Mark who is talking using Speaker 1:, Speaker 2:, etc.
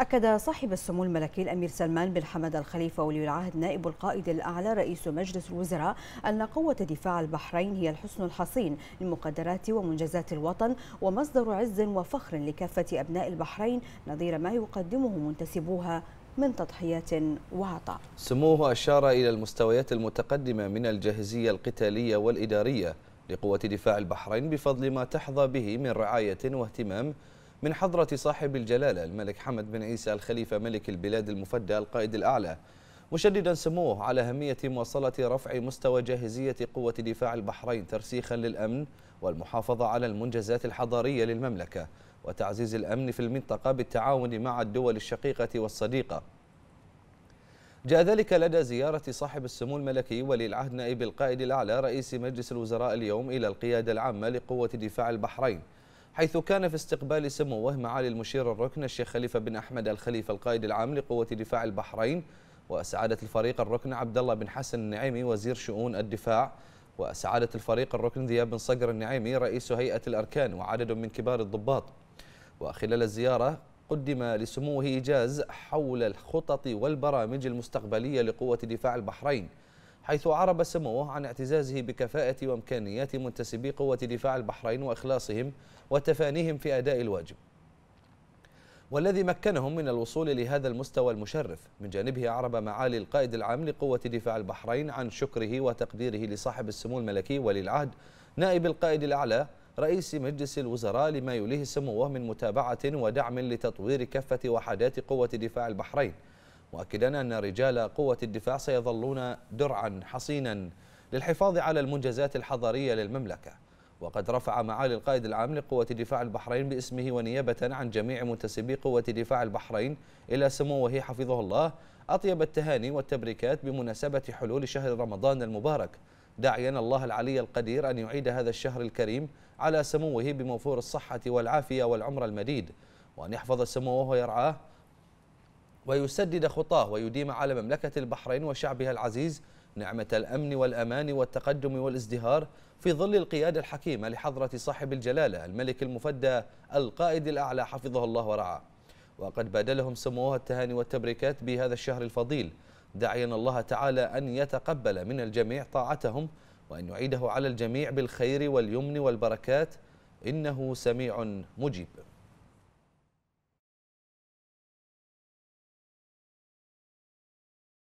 Speaker 1: أكد صاحب السمو الملكي الأمير سلمان بن حمد الخليفة ولي العهد نائب القائد الأعلى رئيس مجلس الوزراء أن قوة دفاع البحرين هي الحصن الحصين لمقدرات ومنجزات الوطن ومصدر عز وفخر لكافة أبناء البحرين نظير ما يقدمه منتسبوها من تضحيات وعطاء
Speaker 2: سموه أشار إلى المستويات المتقدمة من الجاهزية القتالية والإدارية لقوة دفاع البحرين بفضل ما تحظى به من رعاية واهتمام من حضرة صاحب الجلالة الملك حمد بن عيسى الخليفة ملك البلاد المفدى القائد الأعلى مشددا سموه على أهمية مواصلة رفع مستوى جاهزية قوة دفاع البحرين ترسيخا للأمن والمحافظة على المنجزات الحضارية للمملكة وتعزيز الأمن في المنطقة بالتعاون مع الدول الشقيقة والصديقة جاء ذلك لدى زيارة صاحب السمو الملكي ولي العهد نائب القائد الأعلى رئيس مجلس الوزراء اليوم إلى القيادة العامة لقوة دفاع البحرين حيث كان في استقبال سموه معالي المشير الركن الشيخ خليفة بن أحمد الخليفة القائد العام لقوة دفاع البحرين وسعادة الفريق الركن عبد الله بن حسن النعيمي وزير شؤون الدفاع وسعادة الفريق الركن ذياب بن صقر النعيمي رئيس هيئة الأركان وعدد من كبار الضباط وخلال الزيارة قدم لسموه إيجاز حول الخطط والبرامج المستقبلية لقوة دفاع البحرين حيث عرب سموه عن اعتزازه بكفاءة وإمكانيات منتسبي قوة دفاع البحرين وإخلاصهم وتفانيهم في أداء الواجب والذي مكنهم من الوصول لهذا المستوى المشرف من جانبه أعرب معالي القائد العام لقوة دفاع البحرين عن شكره وتقديره لصاحب السمو الملكي ولي العهد نائب القائد الأعلى رئيس مجلس الوزراء لما يليه سموه من متابعة ودعم لتطوير كافة وحدات قوة دفاع البحرين مؤكدا أن رجال قوة الدفاع سيظلون درعا حصينا للحفاظ على المنجزات الحضارية للمملكة وقد رفع معالي القائد العام لقوة دفاع البحرين باسمه ونيابة عن جميع منتسبي قوة دفاع البحرين إلى سموه حفظه الله أطيب التهاني والتبريكات بمناسبة حلول شهر رمضان المبارك داعيا الله العلي القدير أن يعيد هذا الشهر الكريم على سموه بموفور الصحة والعافية والعمر المديد وأن يحفظ سموه ويرعاه ويسدد خطاه ويديم على مملكة البحرين وشعبها العزيز نعمة الأمن والأمان والتقدم والازدهار في ظل القيادة الحكيمة لحضرة صاحب الجلالة الملك المفدى القائد الأعلى حفظه الله ورعاه وقد بادلهم سموها التهاني والتبريكات بهذا الشهر الفضيل داعيا الله تعالى أن يتقبل من الجميع طاعتهم وأن يعيده على الجميع بالخير واليمن والبركات إنه سميع مجيب